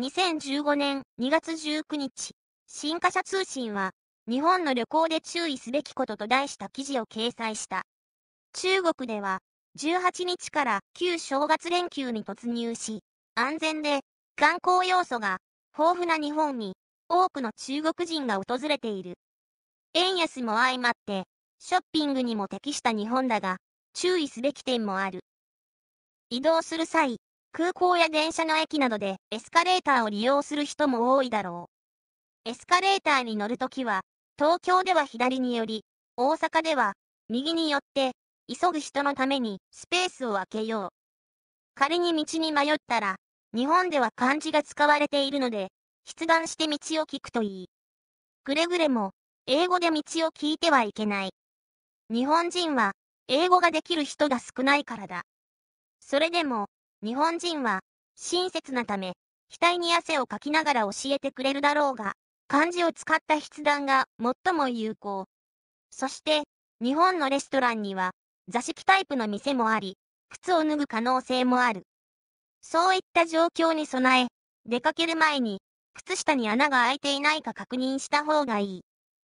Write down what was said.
2015年2月19日、新華社通信は、日本の旅行で注意すべきことと題した記事を掲載した。中国では、18日から旧正月連休に突入し、安全で観光要素が豊富な日本に多くの中国人が訪れている。円安も相まって、ショッピングにも適した日本だが、注意すべき点もある。移動する際、空港や電車の駅などでエスカレーターを利用する人も多いだろう。エスカレーターに乗るときは、東京では左により、大阪では右によって、急ぐ人のためにスペースを空けよう。仮に道に迷ったら、日本では漢字が使われているので、筆談して道を聞くといい。くれぐれも、英語で道を聞いてはいけない。日本人は、英語ができる人が少ないからだ。それでも、日本人は、親切なため、額に汗をかきながら教えてくれるだろうが、漢字を使った筆談が最も有効。そして、日本のレストランには、座敷タイプの店もあり、靴を脱ぐ可能性もある。そういった状況に備え、出かける前に、靴下に穴が開いていないか確認した方がいい。